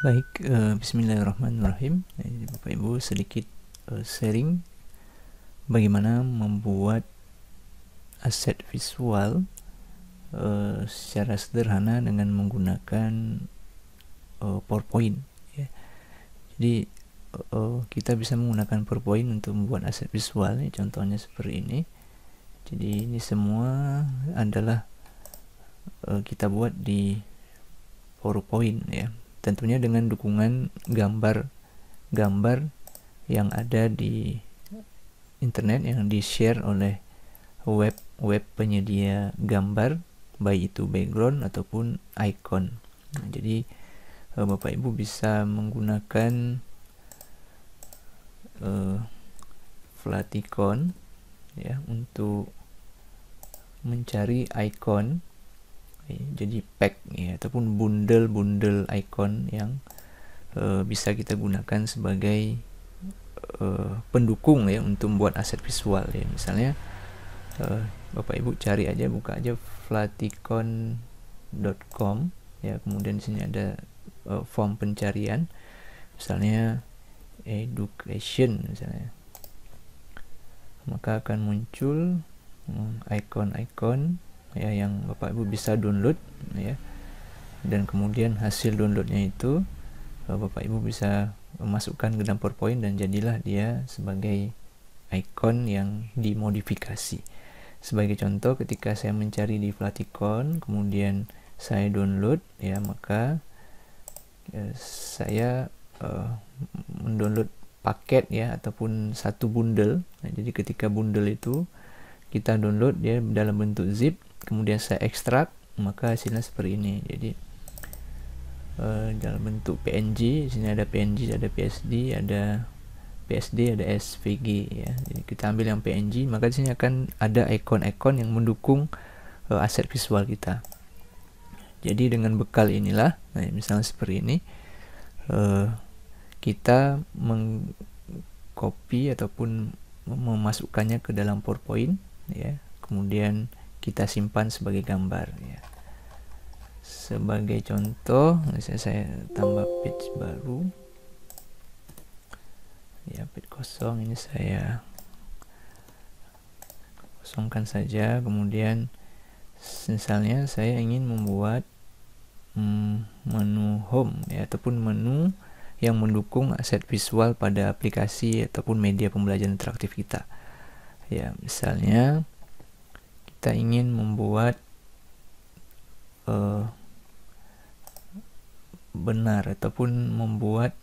Baik, uh, bismillahirrahmanirrahim. Jadi, Bapak Ibu sedikit uh, sharing bagaimana membuat aset visual uh, secara sederhana dengan menggunakan uh, PowerPoint ya. Jadi uh, kita bisa menggunakan PowerPoint untuk membuat aset visual ya, contohnya seperti ini. Jadi ini semua adalah uh, kita buat di PowerPoint ya tentunya dengan dukungan gambar-gambar yang ada di internet yang di-share oleh web web penyedia gambar baik itu background ataupun icon. Nah, jadi eh, Bapak Ibu bisa menggunakan uh, Flaticon ya untuk mencari icon Iya, jadi pack ya ataupun bundel-bundel icon yang uh, bisa kita gunakan sebagai uh, pendukung ya untuk membuat aset visual ya misalnya uh, Bapak Ibu cari aja buka aja flaticon.com ya kemudian di sini ada uh, form pencarian misalnya education misalnya maka akan muncul hmm, icon-icon ya yang Bapak Ibu bisa download ya. Dan kemudian hasil downloadnya itu eh, Bapak Ibu bisa memasukkan ke dalam PowerPoint dan jadilah dia sebagai icon yang dimodifikasi. Sebagai contoh ketika saya mencari di Flaticon kemudian saya download ya maka ya, saya uh, mendownload paket ya ataupun satu bundel. Nah, jadi ketika bundel itu kita download dia dalam bentuk zip kemudian saya ekstrak maka hasilnya seperti ini jadi uh, dalam bentuk PNG sini ada PNG ada PSD ada PSD ada SVG ya jadi kita ambil yang PNG maka di sini akan ada ikon-ikon yang mendukung uh, aset visual kita jadi dengan bekal inilah nah, misalnya seperti ini uh, kita mengcopy ataupun memasukkannya ke dalam PowerPoint ya kemudian kita simpan sebagai gambar ya sebagai contoh misalnya saya tambah page baru ya page kosong ini saya kosongkan saja kemudian misalnya saya ingin membuat mm, menu home ya ataupun menu yang mendukung aset visual pada aplikasi ataupun media pembelajaran interaktif kita ya misalnya kita ingin membuat uh, benar ataupun membuat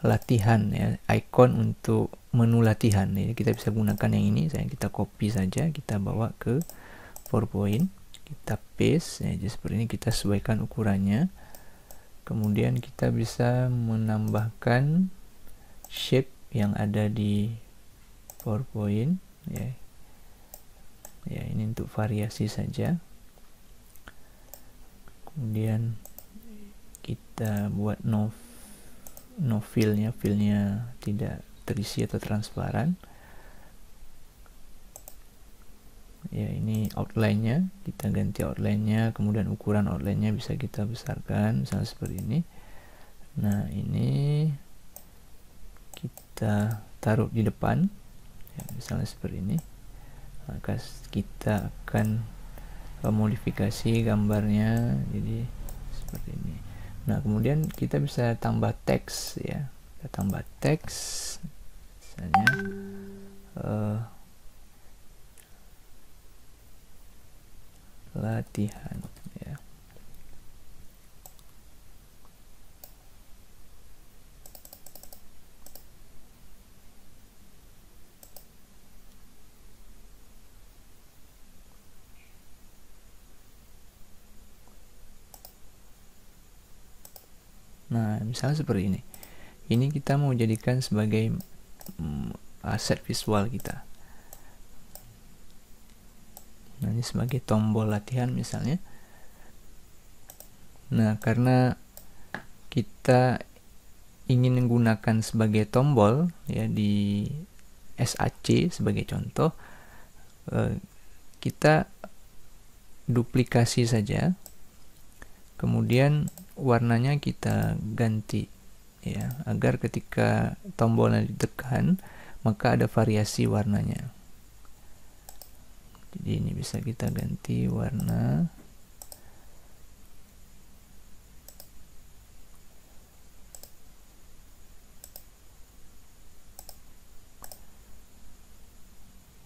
latihan ya icon untuk menu latihan ya kita bisa gunakan yang ini saya kita copy saja kita bawa ke PowerPoint kita paste ya jadi seperti ini kita sesuaikan ukurannya kemudian kita bisa menambahkan shape yang ada di PowerPoint ya ya ini untuk variasi saja kemudian kita buat no no fillnya fillnya tidak terisi atau transparan ya ini outline-nya kita ganti outline-nya kemudian ukuran outline-nya bisa kita besarkan misalnya seperti ini nah ini kita taruh di depan ya, misalnya seperti ini maka kita akan uh, modifikasi gambarnya jadi seperti ini nah kemudian kita bisa tambah teks ya kita tambah teks misalnya uh, latihan Nah, misalnya seperti ini. Ini kita mau jadikan sebagai mm, aset visual kita. Nah, ini sebagai tombol latihan misalnya. Nah, karena kita ingin menggunakan sebagai tombol ya di SAC sebagai contoh eh, kita duplikasi saja kemudian warnanya kita ganti ya agar ketika tombolnya ditekan maka ada variasi warnanya jadi ini bisa kita ganti warna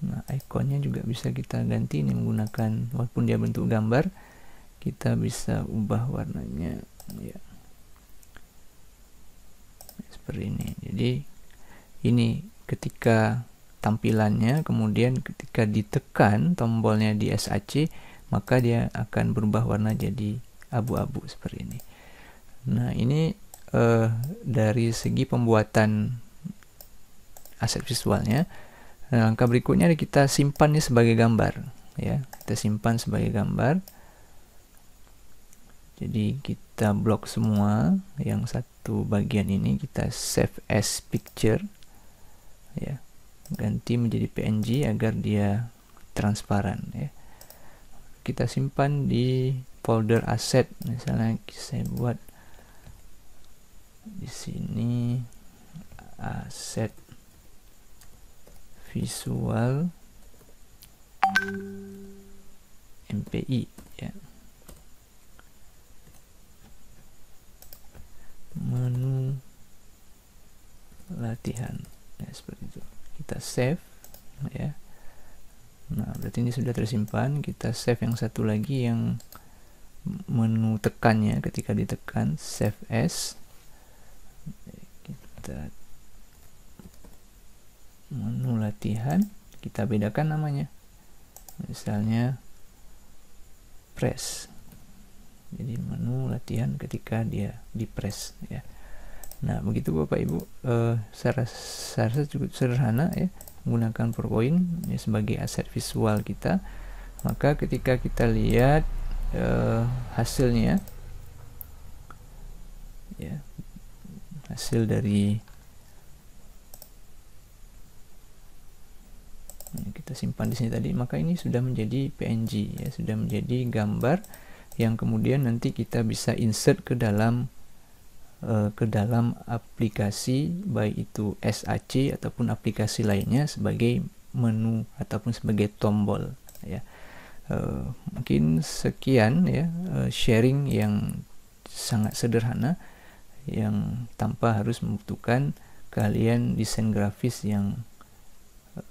Nah, ikonnya juga bisa kita ganti ini menggunakan walaupun dia bentuk gambar, kita bisa ubah warnanya ya seperti ini jadi ini ketika tampilannya kemudian ketika ditekan tombolnya di SAC maka dia akan berubah warna jadi abu-abu seperti ini nah ini eh, dari segi pembuatan aset visualnya nah, langkah berikutnya kita simpan ini sebagai gambar ya kita simpan sebagai gambar jadi kita blok semua yang satu bagian ini kita save as picture ya ganti menjadi PNG agar dia transparan ya kita simpan di folder aset misalnya saya buat di sini aset visual MPI save ya nah berarti ini sudah tersimpan kita save yang satu lagi yang menu tekannya ketika ditekan save s. kita menu latihan kita bedakan namanya misalnya press jadi menu latihan ketika dia di press ya nah begitu bapak ibu uh, eh, secara, rasa cukup sederhana ya menggunakan PowerPoint ya, sebagai aset visual kita maka ketika kita lihat uh, hasilnya ya hasil dari ya, kita simpan di sini tadi maka ini sudah menjadi PNG ya sudah menjadi gambar yang kemudian nanti kita bisa insert ke dalam uh, ke dalam aplikasi baik itu SAC ataupun aplikasi lainnya sebagai menu ataupun sebagai tombol ya uh, mungkin sekian ya uh, sharing yang sangat sederhana yang tanpa harus membutuhkan kalian desain grafis yang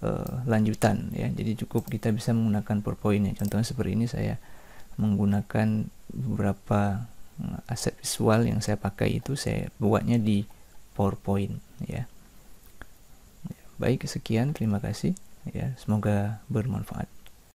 uh, lanjutan ya jadi cukup kita bisa menggunakan PowerPoint ya contohnya seperti ini saya menggunakan beberapa aset visual yang saya pakai itu saya buatnya di PowerPoint ya. Baik, sekian terima kasih ya. Semoga bermanfaat.